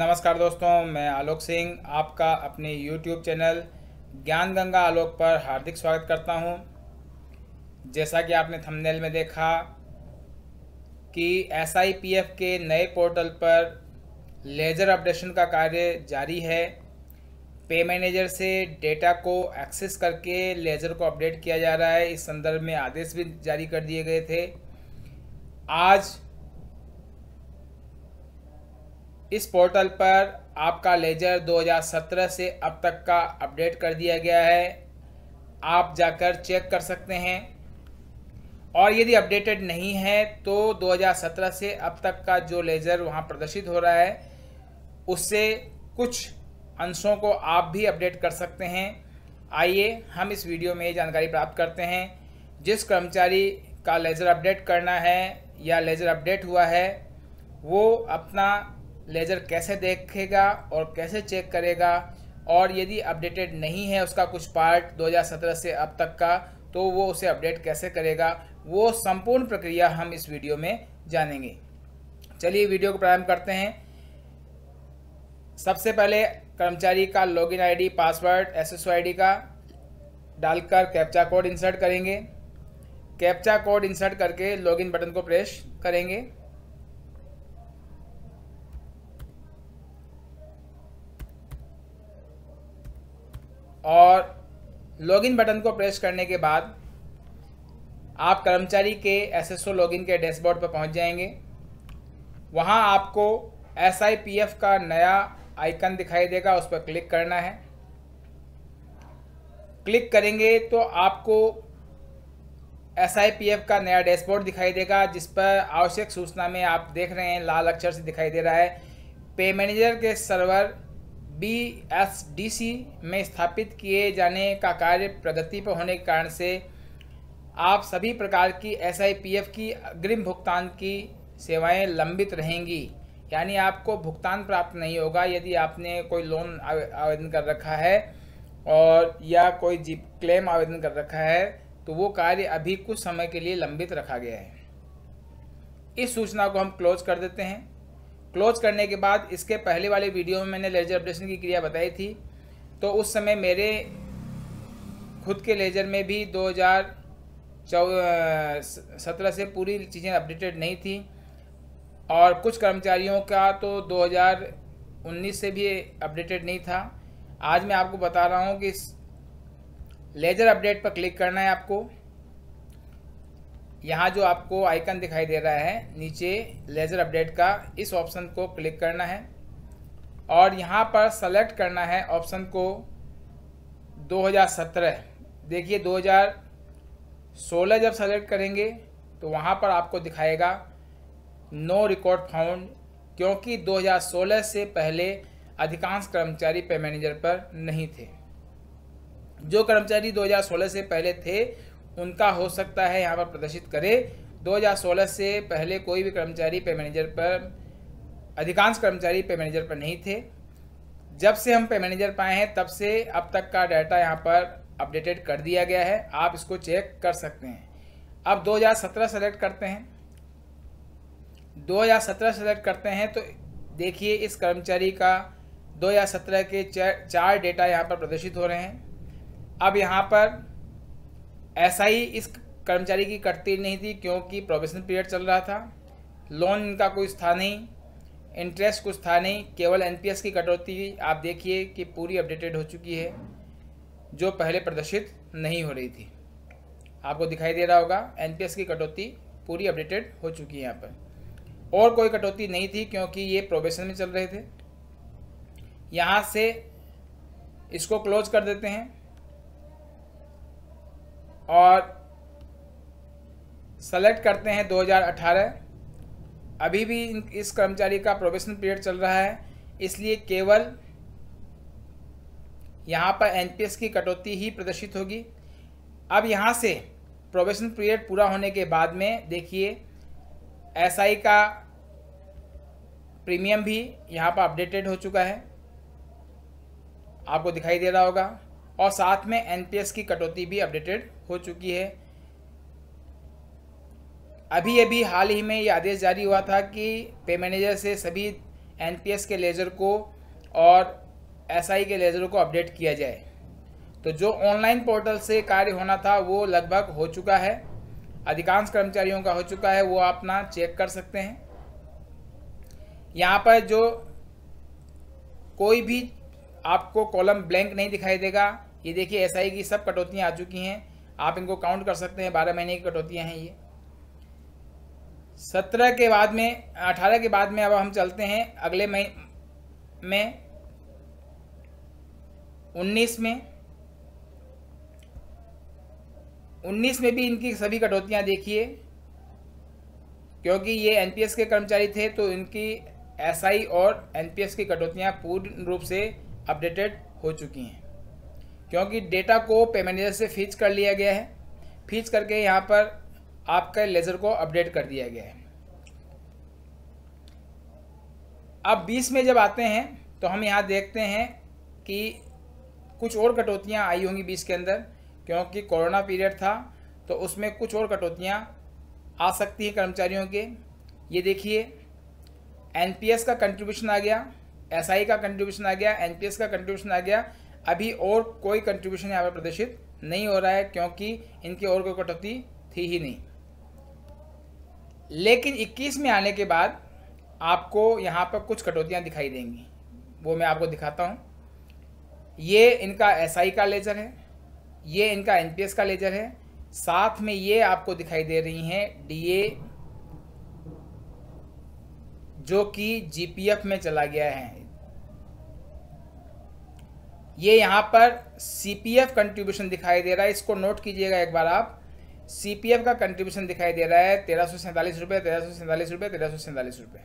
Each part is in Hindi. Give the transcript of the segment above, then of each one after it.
नमस्कार दोस्तों मैं आलोक सिंह आपका अपने YouTube चैनल ज्ञान गंगा आलोक पर हार्दिक स्वागत करता हूं। जैसा कि आपने थंबनेल में देखा कि एस के नए पोर्टल पर लेजर अपडेशन का कार्य जारी है पे मैनेजर से डेटा को एक्सेस करके लेजर को अपडेट किया जा रहा है इस संदर्भ में आदेश भी जारी कर दिए गए थे आज इस पोर्टल पर आपका लेजर 2017 से अब तक का अपडेट कर दिया गया है आप जाकर चेक कर सकते हैं और यदि अपडेटेड नहीं है तो 2017 से अब तक का जो लेजर वहाँ प्रदर्शित हो रहा है उससे कुछ अंशों को आप भी अपडेट कर सकते हैं आइए हम इस वीडियो में जानकारी प्राप्त करते हैं जिस कर्मचारी का लेजर अपडेट करना है या लेजर अपडेट हुआ है वो अपना लेज़र कैसे देखेगा और कैसे चेक करेगा और यदि अपडेटेड नहीं है उसका कुछ पार्ट 2017 से अब तक का तो वो उसे अपडेट कैसे करेगा वो संपूर्ण प्रक्रिया हम इस वीडियो में जानेंगे चलिए वीडियो को प्रारंभ करते हैं सबसे पहले कर्मचारी का login ID password SSO ID का डालकर कैप्चा कोड इंसर्ट करेंगे कैप्चा कोड इंसर्ट करके लॉगिन बटन को प्रेस करेंगे और लॉगिन बटन को प्रेस करने के बाद आप कर्मचारी के एस लॉगिन के डैशबोर्ड पर पहुंच जाएंगे वहां आपको एफ़ का नया आइकन दिखाई देगा उस पर क्लिक करना है क्लिक करेंगे तो आपको एफ का नया डैशबोर्ड दिखाई देगा जिस पर आवश्यक सूचना में आप देख रहे हैं लाल अक्षर से दिखाई दे रहा है पे मैनेजर के सर्वर बी में स्थापित किए जाने का कार्य प्रगति पर होने के कारण से आप सभी प्रकार की एस की अग्रिम भुगतान की सेवाएं लंबित रहेंगी यानी आपको भुगतान प्राप्त नहीं होगा यदि आपने कोई लोन आवेदन कर रखा है और या कोई जीप क्लेम आवेदन कर रखा है तो वो कार्य अभी कुछ समय के लिए लंबित रखा गया है इस सूचना को हम क्लोज कर देते हैं क्लोज करने के बाद इसके पहले वाले वीडियो में मैंने लेजर ऑपरेशन की क्रिया बताई थी तो उस समय मेरे खुद के लेजर में भी दो हज़ार सत्रह से पूरी चीज़ें अपडेटेड नहीं थी और कुछ कर्मचारियों का तो 2019 से भी अपडेटेड नहीं था आज मैं आपको बता रहा हूँ कि लेज़र अपडेट पर क्लिक करना है आपको यहाँ जो आपको आइकन दिखाई दे रहा है नीचे लेज़र अपडेट का इस ऑप्शन को क्लिक करना है और यहाँ पर सेलेक्ट करना है ऑप्शन को 2017 देखिए 2016 जब सेलेक्ट करेंगे तो वहाँ पर आपको दिखाएगा नो रिकॉर्ड फाउंड क्योंकि 2016 से पहले अधिकांश कर्मचारी पे मैनेजर पर नहीं थे जो कर्मचारी 2016 से पहले थे उनका हो सकता है यहाँ पर प्रदर्शित करे 2016 से पहले कोई भी कर्मचारी पे मैनेजर पर अधिकांश कर्मचारी पे मैनेजर पर नहीं थे जब से हम पे मैनेजर पाए हैं तब से अब तक का डाटा यहाँ पर अपडेटेड कर दिया गया है आप इसको चेक कर सकते हैं अब 2017 सेलेक्ट करते हैं 2017 सेलेक्ट करते हैं तो देखिए इस कर्मचारी का 2017 के चार डेटा यहाँ पर प्रदर्शित हो रहे हैं अब यहाँ पर ऐसा ही इस कर्मचारी की कटती नहीं थी क्योंकि प्रोबेशन पीरियड चल रहा था लोन इनका कुछ था नहीं इंटरेस्ट कुछ था नहीं केवल एनपीएस की कटौती आप देखिए कि पूरी अपडेटेड हो चुकी है जो पहले प्रदर्शित नहीं हो रही थी आपको दिखाई दे रहा होगा एनपीएस की कटौती पूरी अपडेटेड हो चुकी है यहाँ पर और कोई कटौती नहीं थी क्योंकि ये प्रोबेशन में चल रहे थे यहाँ से इसको क्लोज कर देते हैं और सेलेक्ट करते हैं 2018 अभी भी इस कर्मचारी का प्रोबेशन पीरियड चल रहा है इसलिए केवल यहाँ पर एनपीएस की कटौती ही प्रदर्शित होगी अब यहाँ से प्रोबेशन पीरियड पूरा होने के बाद में देखिए एसआई का प्रीमियम भी यहाँ पर अपडेटेड हो चुका है आपको दिखाई दे रहा होगा और साथ में एनपीएस की कटौती भी अपडेटेड हो चुकी है अभी अभी हाल ही में ये आदेश जारी हुआ था कि पे मैनेजर से सभी एनपीएस के लेज़र को और एसआई SI के लेज़र को अपडेट किया जाए तो जो ऑनलाइन पोर्टल से कार्य होना था वो लगभग हो चुका है अधिकांश कर्मचारियों का हो चुका है वो अपना चेक कर सकते हैं यहाँ पर जो कोई भी आपको कॉलम ब्लैंक नहीं दिखाई देगा ये देखिए एस की सब कटौतियाँ आ चुकी हैं आप इनको काउंट कर सकते हैं बारह महीने की कटौतियाँ हैं ये सत्रह के बाद में अठारह के बाद में अब हम चलते हैं अगले मई में उन्नीस में उन्नीस में भी इनकी सभी कटौतियाँ देखिए क्योंकि ये एनपीएस के कर्मचारी थे तो इनकी एसआई SI और एनपीएस की कटौतियाँ पूर्ण रूप से अपडेटेड हो चुकी हैं क्योंकि डेटा को मैनेजर से फीच कर लिया गया है फीच करके यहाँ पर आपका लेज़र को अपडेट कर दिया गया है अब 20 में जब आते हैं तो हम यहाँ देखते हैं कि कुछ और कटौतियाँ आई होंगी बीस के अंदर क्योंकि कोरोना पीरियड था तो उसमें कुछ और कटौतियाँ आ सकती हैं कर्मचारियों के ये देखिए एनपीएस का कंट्रीब्यूशन आ गया एसआई SI का कंट्रीब्यूशन आ गया एनपीएस का कंट्रीब्यूशन आ गया अभी और कोई कंट्रीब्यूशन यहाँ पर प्रदर्शित नहीं हो रहा है क्योंकि इनकी और कोई कटौती थी ही नहीं लेकिन 21 में आने के बाद आपको यहाँ पर कुछ कटौतियाँ दिखाई देंगी वो मैं आपको दिखाता हूँ ये इनका एस का लेजर है ये इनका एन का लेजर है साथ में ये आपको दिखाई दे रही हैं डीए जो कि जीपीएफ में चला गया है ये यहाँ पर सीपीएफ कंट्रीब्यूशन दिखाई दे रहा है इसको नोट कीजिएगा एक बार आप सीपीएफ का कंट्रीब्यूशन दिखाई दे रहा है तेरह सौ सैंतालीस रुपये तेरह सौ सैंतालीस रुपये तेरह सौ सैंतालीस रुपये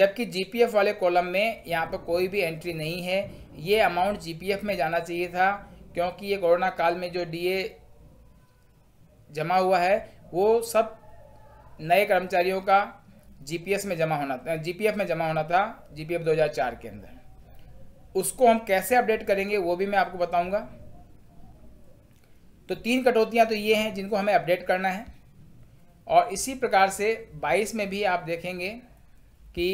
जबकि जीपीएफ वाले कॉलम में यहाँ पर कोई भी एंट्री नहीं है ये अमाउंट जीपीएफ में जाना चाहिए था क्योंकि ये कोरोना काल में जो डीए जमा हुआ है वो सब नए कर्मचारियों का जीपीएस में जमा होना था जीपीएफ में जमा होना था जीपीएफ चार के अंदर उसको हम कैसे अपडेट करेंगे वो भी मैं आपको बताऊंगा तो तीन कटौतियां तो ये हैं जिनको हमें अपडेट करना है और इसी प्रकार से 22 में भी आप देखेंगे कि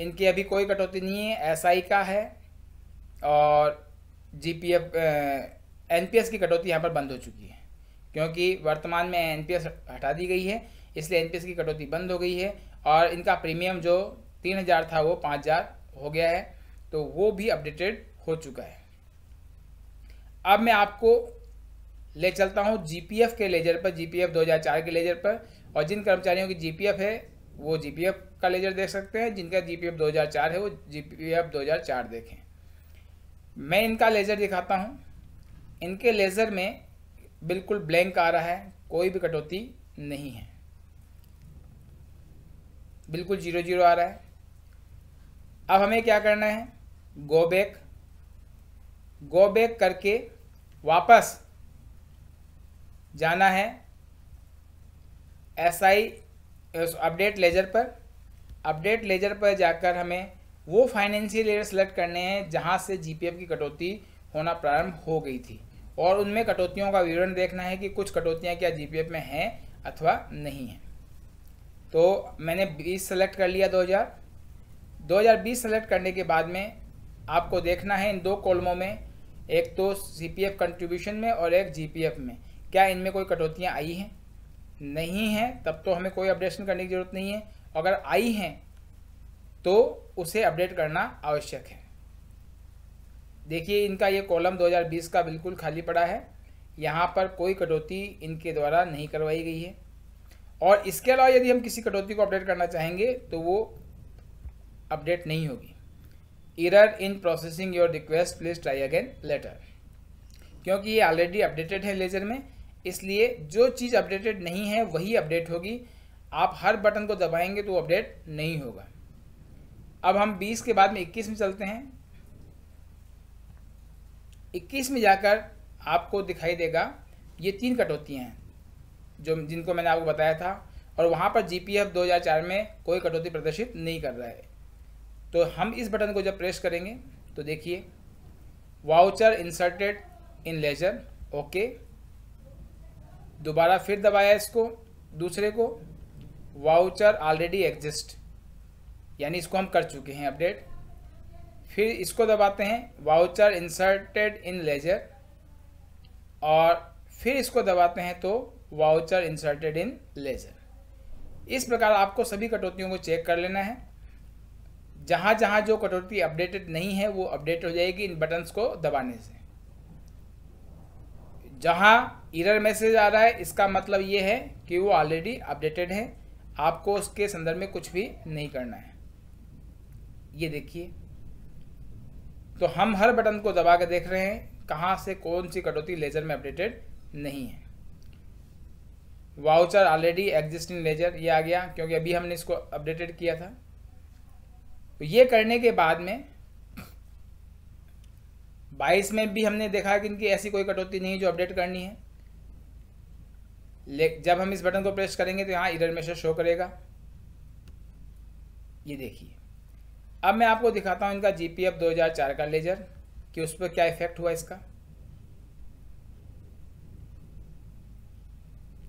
इनकी अभी कोई कटौती नहीं है एस का है और जी पी एफ एन की कटौती यहाँ पर बंद हो चुकी है क्योंकि वर्तमान में एन हटा दी गई है इसलिए एन की कटौती बंद हो गई है और इनका प्रीमियम जो तीन हज़ार था वो पाँच हज़ार हो गया है तो वो भी अपडेटेड हो चुका है अब मैं आपको ले चलता हूँ जीपीएफ के लेजर पर जीपीएफ 2004 के लेजर पर और जिन कर्मचारियों की जीपीएफ है वो जीपीएफ का लेजर देख सकते हैं जिनका जीपीएफ 2004 है वो जीपीएफ 2004 देखें मैं इनका लेजर दिखाता हूँ इनके लेजर में बिल्कुल ब्लैंक आ रहा है कोई भी कटौती नहीं है बिल्कुल जीरो जीरो आ रहा है अब हमें क्या करना है गो बैक गो बैक करके वापस जाना है एस आई अपडेट लेजर पर अपडेट लेजर पर जाकर हमें वो फाइनेंशियल ईयर सेलेक्ट करने हैं जहाँ से जीपीएफ की कटौती होना प्रारंभ हो गई थी और उनमें कटौतियों का विवरण देखना है कि कुछ कटौतियाँ क्या जीपीएफ में हैं अथवा नहीं हैं तो मैंने बीस सेलेक्ट कर लिया हजार 2020 सेलेक्ट करने के बाद में आपको देखना है इन दो कॉलमों में एक तो सी पी एफ कंट्रीब्यूशन में और एक जी पी एफ में क्या इनमें कोई कटौतियाँ आई हैं नहीं हैं तब तो हमें कोई अपडेशन करने की ज़रूरत नहीं है अगर आई हैं तो उसे अपडेट करना आवश्यक है देखिए इनका ये कॉलम 2020 का बिल्कुल खाली पड़ा है यहाँ पर कोई कटौती इनके द्वारा नहीं करवाई गई है और इसके अलावा यदि हम किसी कटौती को अपडेट करना चाहेंगे तो वो अपडेट नहीं होगी error in processing your request please try again later क्योंकि ये ऑलरेडी अपडेटेड है लेजर में इसलिए जो चीज़ अपडेटेड नहीं है वही अपडेट होगी आप हर बटन को दबाएंगे तो अपडेट नहीं होगा अब हम 20 के बाद में 21 में चलते हैं 21 में जाकर आपको दिखाई देगा ये तीन कटौतियाँ हैं जो जिनको मैंने आपको बताया था और वहाँ पर जी पी एफ दो हज़ार चार में कोई कटौती प्रदर्शित नहीं कर रहा है तो हम इस बटन को जब प्रेस करेंगे तो देखिए voucher inserted in ledger okay दोबारा फिर दबाया इसको दूसरे को वाउचर ऑलरेडी एग्जिस्ट यानी इसको हम कर चुके हैं अपडेट फिर इसको दबाते हैं वाउचर इंसर्टेड इन लेजर और फिर इसको दबाते हैं तो वाउचर इंसर्टेड इन लेजर इस प्रकार आपको सभी कटौतियों को चेक कर लेना है जहाँ जहाँ जो कटौती अपडेटेड नहीं है वो अपडेट हो जाएगी इन बटन्स को दबाने से जहाँ इरर मैसेज आ रहा है इसका मतलब ये है कि वो ऑलरेडी अपडेटेड है आपको उसके संदर्भ में कुछ भी नहीं करना है ये देखिए तो हम हर बटन को दबा के देख रहे हैं कहाँ से कौन सी कटौती लेजर में अपडेटेड नहीं है वाउचर ऑलरेडी एग्जिस्टिंग लेजर ये आ गया क्योंकि अभी हमने इसको अपडेटेड किया था तो ये करने के बाद में बाईस में भी हमने देखा कि इनकी ऐसी कोई कटौती नहीं जो अपडेट करनी है लेकिन जब हम इस बटन को प्रेस करेंगे तो यहाँ इधर मैसेज शो करेगा ये देखिए अब मैं आपको दिखाता हूँ इनका जीपीएफ 2004 दो हज़ार चार का लेजर कि उस पर क्या इफेक्ट हुआ इसका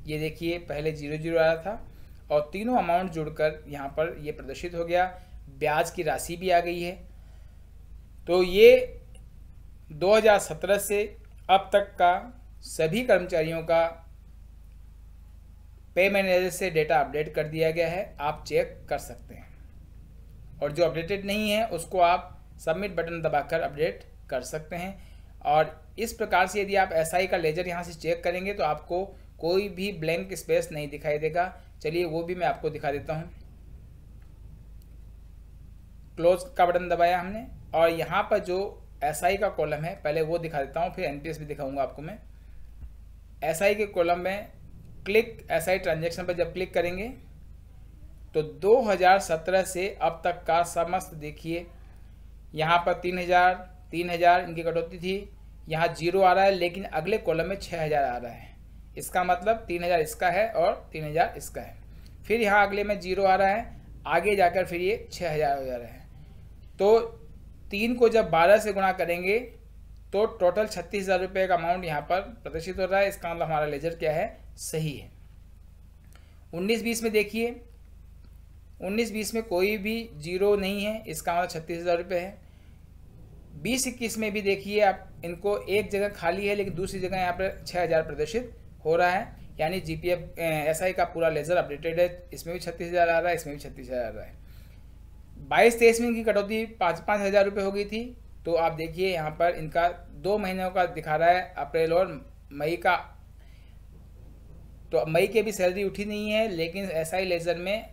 ये देखिए पहले जीरो जीरो आया था और तीनों अमाउंट जुड़कर यहाँ पर ये प्रदर्शित हो गया ब्याज की राशि भी आ गई है तो ये 2017 से अब तक का सभी कर्मचारियों का पे मैनेजर से डेटा अपडेट कर दिया गया है आप चेक कर सकते हैं और जो अपडेटेड नहीं है उसको आप सबमिट बटन दबाकर अपडेट कर सकते हैं और इस प्रकार से यदि आप एस का लेजर यहाँ से चेक करेंगे तो आपको कोई भी ब्लैंक स्पेस नहीं दिखाई देगा चलिए वो भी मैं आपको दिखा देता हूँ क्लोज का बटन दबाया हमने और यहाँ पर जो एस SI का कॉलम है पहले वो दिखा देता हूँ फिर एन भी दिखाऊंगा आपको मैं एस SI के कॉलम में क्लिक एस SI ट्रांजेक्शन पर जब क्लिक करेंगे तो 2017 से अब तक का समस्त देखिए यहाँ पर 3000 3000 इनकी कटौती थी यहाँ जीरो आ रहा है लेकिन अगले कॉलम में 6000 आ रहा है इसका मतलब 3000 इसका है और 3000 इसका है फिर यहाँ अगले में जीरो आ रहा है आगे जाकर फिर ये 6000 हो जा रहा है तो तीन को जब बारह से गुणा करेंगे तो टोटल छत्तीस हज़ार रुपये का अमाउंट यहाँ पर प्रदर्शित हो रहा है इसका मतलब हमारा लेजर क्या है सही है उन्नीस बीस में देखिए उन्नीस बीस में कोई भी जीरो नहीं है इसका मतलब छत्तीस हज़ार रुपये है बीस इक्कीस में भी देखिए आप इनको एक जगह खाली है लेकिन दूसरी जगह यहाँ पर छः हज़ार प्रदर्शित हो रहा है यानी G P F S I का पूरा लेजर अपडेटेड है इसमें भी छत्तीस हज़ार आ रहा है इसमें भी छत्तीस हज़ार आ रहा है बाईस तेईस में इनकी कटौती पाँच पाँच हज़ार रुपये हो गई थी तो आप देखिए यहाँ पर इनका दो महीनों का दिखा रहा है अप्रैल और मई का तो मई की भी सैलरी उठी नहीं है लेकिन ऐसा ही लेजर में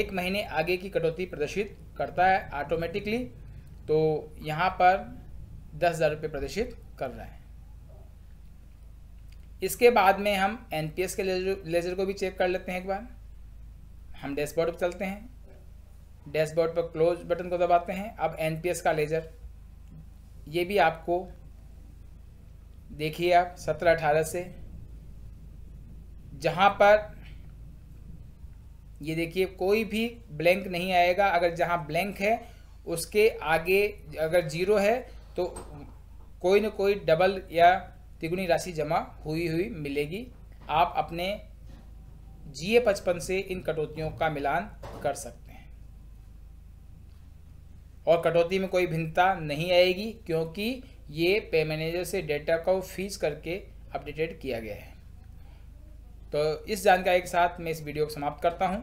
एक महीने आगे की कटौती प्रदर्शित करता है ऑटोमेटिकली तो यहाँ पर दस हज़ार रुपये प्रदर्शित कर रहा है इसके बाद में हम एन के लेजर, लेजर को भी चेक कर लेते हैं एक बार हम डैशबोर्ड पर चलते हैं डैशबोर्ड पर क्लोज बटन को दबाते हैं अब एनपीएस का लेजर ये भी आपको देखिए आप सत्रह अठारह से जहाँ पर ये देखिए कोई भी ब्लैंक नहीं आएगा अगर जहाँ ब्लैंक है उसके आगे अगर जीरो है तो कोई ना कोई डबल या तिगुनी राशि जमा हुई हुई मिलेगी आप अपने जीए पचपन से इन कटौतियों का मिलान कर सकते और कटौती में कोई भिन्नता नहीं आएगी क्योंकि ये पे मैनेजर से डेटा को फीस करके अपडेटेड किया गया है तो इस जानकारी के साथ मैं इस वीडियो को समाप्त करता हूँ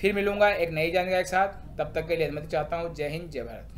फिर मिलूँगा एक नई जानकारी के साथ तब तक के लिए अनुमति चाहता हूँ जय हिंद जय भारत